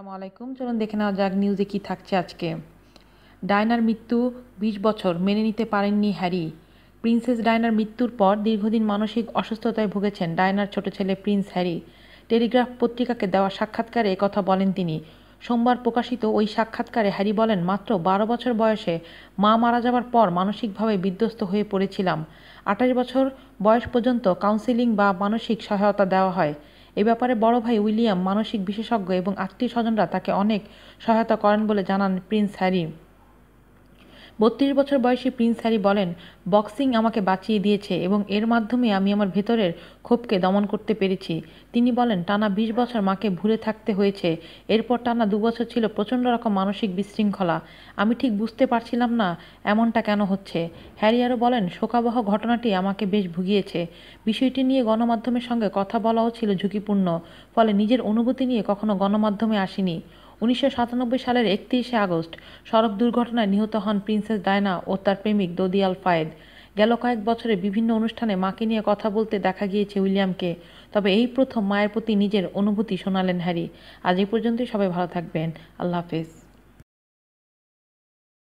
আসসালামু আলাইকুম চলুন দেখে নেওয়া যাক নিউজে কি থাকছে আজকে ডায়নার মৃত্যু ২০ বছর মেনে নিতে পারেননি হ্যারি প্রিন্সেস ডায়নার মৃত্যুর পর দীর্ঘদিন মানসিক অসুস্থতায় ভুগেছেন ডায়নার ছোট ছেলে প্রিন্স হ্যারি টেলিগ্রাফ পত্রিকাকে দেওয়া সাক্ষাৎকারে কথা বলেন তিনি সোমবার প্রকাশিত ওই সাক্ষাৎকারে হ্যারি বলেন মাত্র বারো বছর বয়সে মা মারা যাওয়ার পর মানসিকভাবে বিধ্বস্ত হয়ে পড়েছিলাম আঠাশ বছর বয়স পর্যন্ত কাউন্সিলিং বা মানসিক সহায়তা দেওয়া হয় এ ব্যাপারে বড় ভাই উইলিয়াম মানসিক বিশেষজ্ঞ এবং আত্মীয় স্বজনরা তাকে অনেক সহায়তা করেন বলে জানান প্রিন্স হ্যারি বত্রিশ বছর বয়সী প্রিন্স হ্যারি বলেন বক্সিং আমাকে বাঁচিয়ে দিয়েছে এবং এর মাধ্যমে আমি আমার ভেতরের ক্ষোভকে দমন করতে পেরেছি তিনি বলেন টানা বিশ বছর মাকে ভুলে থাকতে হয়েছে এরপর টানা দুবছর ছিল প্রচণ্ড রকম মানসিক বিশৃঙ্খলা আমি ঠিক বুঝতে পারছিলাম না এমনটা কেন হচ্ছে হ্যারি আরও বলেন শোকাবহ ঘটনাটি আমাকে বেশ ভুগিয়েছে বিষয়টি নিয়ে গণমাধ্যমের সঙ্গে কথা বলাও ছিল ঝুঁকিপূর্ণ ফলে নিজের অনুভূতি নিয়ে কখনো গণমাধ্যমে আসিনি উনিশশো সালের একত্রিশে আগস্ট সড়ক দুর্ঘটনায় নিহত হন প্রিন্সেস ডায়না ও তার প্রেমিক দদিয়াল ফায়েদ গেল কয়েক বছরে বিভিন্ন অনুষ্ঠানে মাকে নিয়ে কথা বলতে দেখা গিয়েছে উইলিয়ামকে তবে এই প্রথম মায়ের প্রতি নিজের অনুভূতি শোনালেন হ্যারি আজ এই পর্যন্তই সবাই ভালো থাকবেন আল্লাহ হাফেজ